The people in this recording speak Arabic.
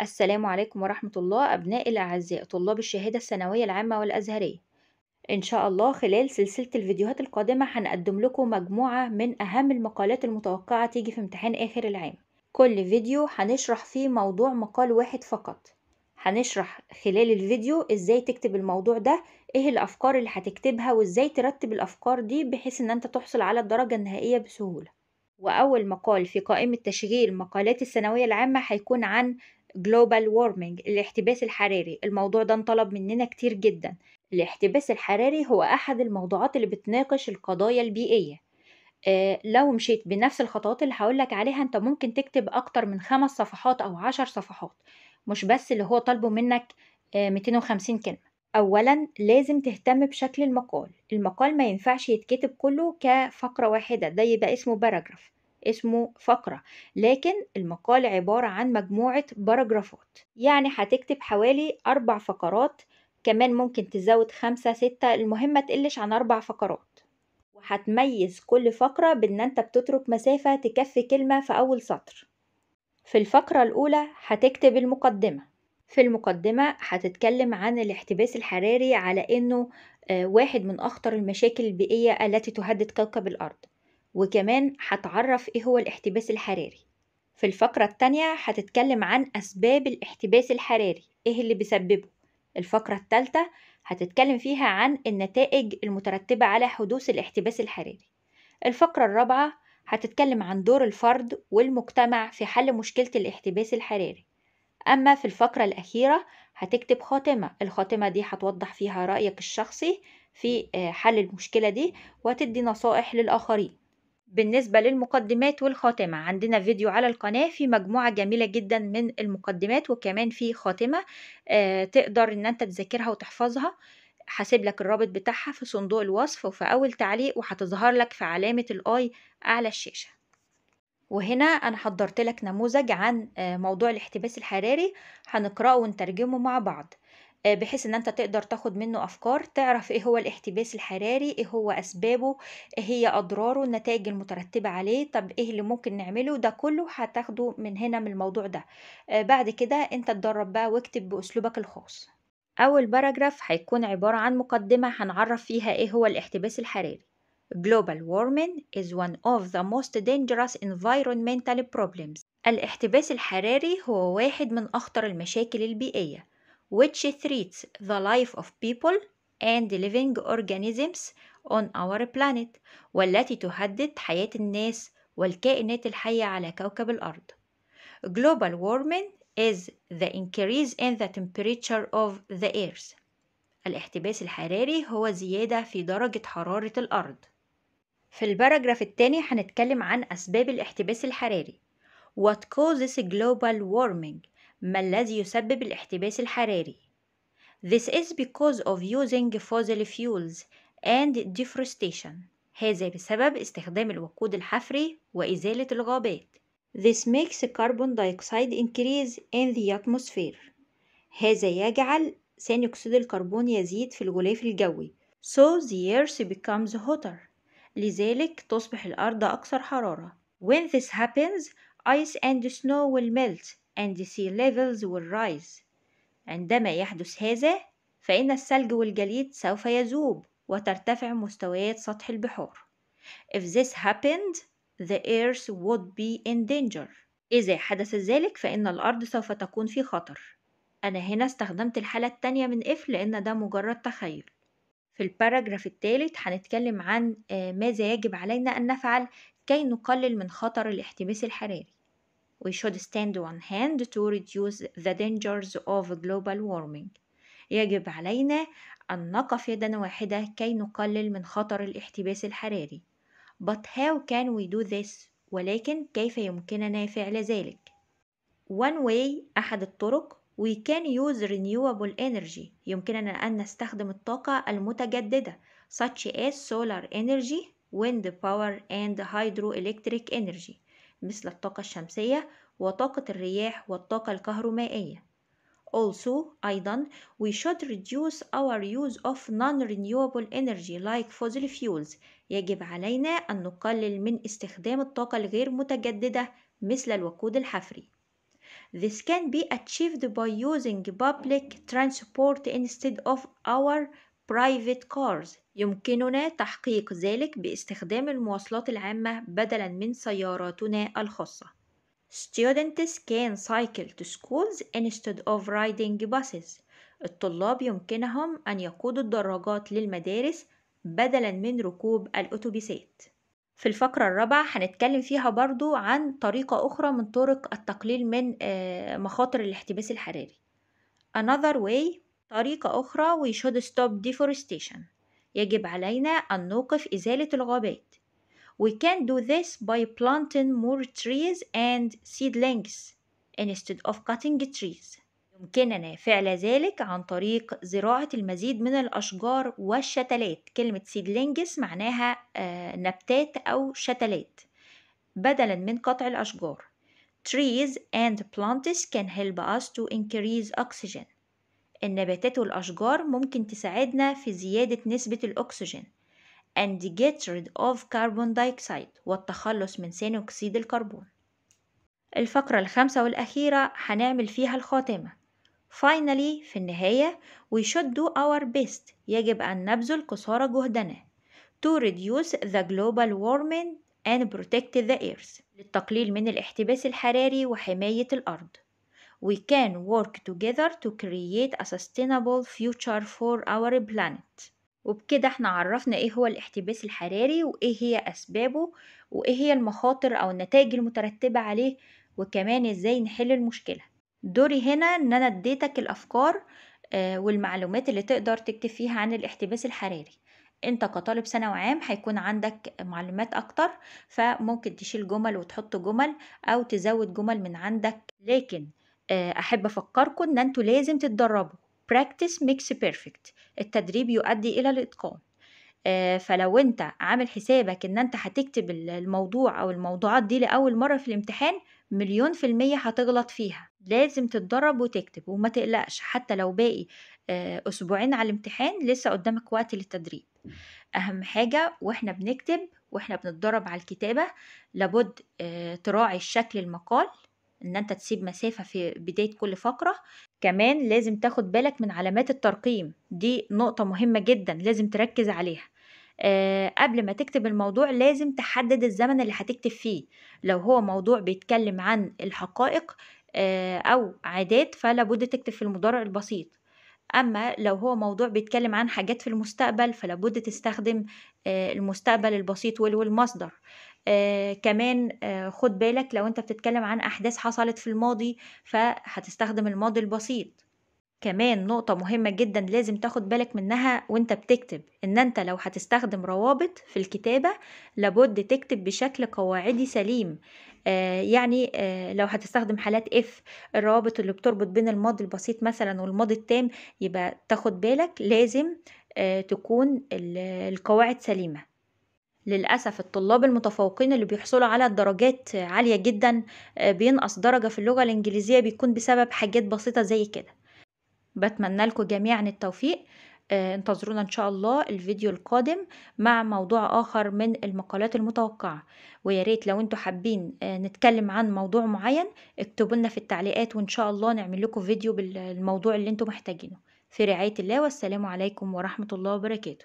السلام عليكم ورحمة الله أبنائي الأعزاء طلاب الشهادة الثانوية العامة والأزهرية إن شاء الله خلال سلسلة الفيديوهات القادمة هنقدم لكم مجموعة من أهم المقالات المتوقعة تيجي في امتحان آخر العام كل فيديو هنشرح فيه موضوع مقال واحد فقط هنشرح خلال الفيديو ازاي تكتب الموضوع ده ايه الأفكار اللي هتكتبها وازاي ترتب الأفكار دي بحيث ان انت تحصل على الدرجة النهائية بسهولة وأول مقال في قائمة تشغيل مقالات الثانوية العامة هيكون عن جلوبال وورمنج الاحتباس الحراري الموضوع ده انطلب مننا كتير جدا الاحتباس الحراري هو أحد الموضوعات اللي بتناقش القضايا البيئية آه لو مشيت بنفس الخطوات اللي هقولك عليها انت ممكن تكتب أكتر من خمس صفحات أو عشر صفحات مش بس اللي هو طالبه منك آه 250 كلمة أولا لازم تهتم بشكل المقال المقال ما ينفعش يتكتب كله كفقرة واحدة ده يبقى اسمه باراجراف اسمه فقرة لكن المقال عبارة عن مجموعة باراجرافات يعني هتكتب حوالي أربع فقرات كمان ممكن تزود خمسة ستة المهم تقلش عن أربع فقرات وهتميز كل فقرة بإن أنت بتترك مسافة تكفي كلمة في أول سطر في الفقرة الأولى هتكتب المقدمة في المقدمة هتتكلم عن الاحتباس الحراري على إنه آه، واحد من أخطر المشاكل البيئية التي تهدد كوكب الأرض وكمان هتعرف ايه هو الاحتباس الحراري في الفقرة التانية هتتكلم عن أسباب الاحتباس الحراري ايه اللي بيسببه الفقرة التالتة هتتكلم فيها عن النتائج المترتبة على حدوث الاحتباس الحراري الفقرة الرابعة هتتكلم عن دور الفرد والمجتمع في حل مشكلة الاحتباس الحراري أما في الفقرة الأخيرة هتكتب خاتمة الخاتمة دي هتوضح فيها رأيك الشخصي في آه، حل المشكلة دي وتدي نصائح للآخرين بالنسبة للمقدمات والخاتمة عندنا فيديو على القناة في مجموعة جميلة جدا من المقدمات وكمان في خاتمة آه، تقدر ان انت تذاكرها وتحفظها هسيب لك الرابط بتاعها في صندوق الوصف وفي اول تعليق وحتظهر لك في علامة الاي اعلى الشاشة وهنا انا حضرت لك نموذج عن آه، موضوع الاحتباس الحراري هنقراه ونترجمه مع بعض آه، بحيث ان انت تقدر تاخد منه افكار تعرف ايه هو الاحتباس الحراري ايه هو اسبابه ايه هي اضراره النتائج المترتبه عليه طب ايه اللي ممكن نعمله ده كله هتاخده من هنا من الموضوع ده آه، بعد كده انت تدرب بقى واكتب باسلوبك الخاص اول باراجراف هيكون عباره عن مقدمه هنعرف فيها ايه هو الاحتباس الحراري Global warming is one of the most dangerous environmental problems. الاحتباس الحراري هو واحد من أخطر المشاكل البيئية which treats the life of people and living organisms on our planet والتي تهدد حياة الناس والكائنات الحية على كوكب الأرض. Global warming is the increase in the temperature of the earth. الاحتباس الحراري هو زيادة في درجة حرارة الأرض. في الباراجراف التاني هنتكلم عن أسباب الاحتباس الحراري. What causes global warming؟ ما الذي يسبب الاحتباس الحراري This is because of using fossil fuels and deforestation هذا بسبب استخدام الوقود الحفري وإزالة الغابات This makes carbon dioxide increase in the atmosphere هذا يجعل ثاني أكسيد الكربون يزيد في الغلاف الجوي So the earth becomes hotter لذلك تصبح الأرض أكثر حرارة When this happens ice and snow will melt and sea levels will rise عندما يحدث هذا فإن الثلج والجليد سوف يذوب وترتفع مستويات سطح البحار If this happened the earth would be in danger إذا حدث ذلك فإن الأرض سوف تكون في خطر أنا هنا استخدمت الحالة التانية من if لأن ده مجرد تخيل في الباراجراف الثالث هنتكلم عن آه، ماذا يجب علينا أن نفعل كي نقلل من خطر الاحتباس الحراري We should stand on hand to reduce the dangers of global warming. يجب علينا أن نقف يدا واحدة كي نقلل من خطر الاحتباس الحراري. But how can we do this? ولكن كيف يمكننا فعل ذلك؟ One way أحد الطرق we can use renewable energy يمكننا أن نستخدم الطاقة المتجددة such as solar energy, wind power and hydroelectric energy مثل الطاقة الشمسية وطاقة الرياح والطاقة الكهرومائية. Also, أيضا, we should reduce our use of non-renewable energy like fossil fuels. يجب علينا أن نقلل من استخدام الطاقة الغير متجددة مثل الوقود الحفري. This can be achieved by using public transport instead of our private cars يمكننا تحقيق ذلك باستخدام المواصلات العامة بدلا من سياراتنا الخاصة students can cycle to schools instead of riding buses الطلاب يمكنهم أن يقودوا الدراجات للمدارس بدلا من ركوب الأتوبيسات في الفقرة الرابعة هنتكلم فيها برضو عن طريقة أخرى من طرق التقليل من آه، مخاطر الاحتباس الحراري Another way طريقة أخرى we should stop deforestation يجب علينا أن نوقف إزالة الغابات We can do this by planting more trees and seedlings instead of cutting trees يمكننا فعل ذلك عن طريق زراعة المزيد من الأشجار والشتلات كلمة seedlings معناها نبتات أو شتلات بدلا من قطع الأشجار Trees and plants can help us to increase oxygen النباتات والأشجار ممكن تساعدنا في زيادة نسبة الأكسجين and get rid of carbon dioxide والتخلص من ثاني أكسيد الكربون الفقرة الخامسة والأخيرة هنعمل فيها الخاتمة Finally في النهاية we should do our best يجب أن نبذل قصارى جهدنا to reduce the global warming and protect the earth للتقليل من الاحتباس الحراري وحماية الأرض We can work together to create a sustainable future for our planet وبكده احنا عرفنا ايه هو الاحتباس الحراري وايه هي اسبابه وايه هي المخاطر او النتائج المترتبة عليه وكمان ازاي نحل المشكلة دوري هنا ان انا اديتك الافكار آه، والمعلومات اللي تقدر تكتب فيها عن الاحتباس الحراري انت كطالب ثانوي عام هيكون عندك معلومات اكتر فممكن تشيل جمل وتحط جمل او تزود جمل من عندك لكن آه، أحب أفكركم إن أنتوا لازم تتدربوا practice makes perfect التدريب يؤدي إلى الإتقان آه، فلو انت عامل حسابك ان انت هتكتب الموضوع او الموضوعات دي لاول مره في الامتحان مليون في المية هتغلط فيها لازم تتدرب وتكتب وما تقلقش حتى لو باقي آه، أسبوعين على الامتحان لسه قدامك وقت للتدريب أهم حاجة وإحنا بنكتب وإحنا بنتدرب على الكتابة لابد تراعي شكل المقال ان انت تسيب مسافة في بداية كل فقرة كمان لازم تاخد بالك من علامات الترقيم دي نقطة مهمة جدا لازم تركز عليها أه قبل ما تكتب الموضوع لازم تحدد الزمن اللي هتكتب فيه لو هو موضوع بيتكلم عن الحقائق أه أو عادات فلا بد تكتب في المضارع البسيط أما لو هو موضوع بيتكلم عن حاجات في المستقبل فلا بد تستخدم آه، المستقبل البسيط والمصدر آه كمان آه خد بالك لو انت بتتكلم عن احداث حصلت في الماضي فهتستخدم الماضي البسيط كمان نقطة مهمة جدا لازم تاخد بالك منها وانت بتكتب ان انت لو هتستخدم روابط في الكتابة لابد تكتب بشكل قواعدي سليم آه يعني آه لو هتستخدم حالات اف الروابط اللي بتربط بين الماضي البسيط مثلا والماضي التام يبقى تاخد بالك لازم آه تكون القواعد سليمة للأسف الطلاب المتفوقين اللي بيحصلوا على درجات عالية جدا آه، بينقص درجة في اللغة الإنجليزية بيكون بسبب حاجات بسيطة زي كده بتمنى لكم جميعا التوفيق آه، انتظرونا ان شاء الله الفيديو القادم مع موضوع اخر من المقالات المتوقعة وياريت لو انتوا حابين آه، نتكلم عن موضوع معين اكتبوا لنا في التعليقات وان شاء الله نعمل لكم فيديو بالموضوع اللي انتوا محتاجينه في رعاية الله والسلام عليكم ورحمة الله وبركاته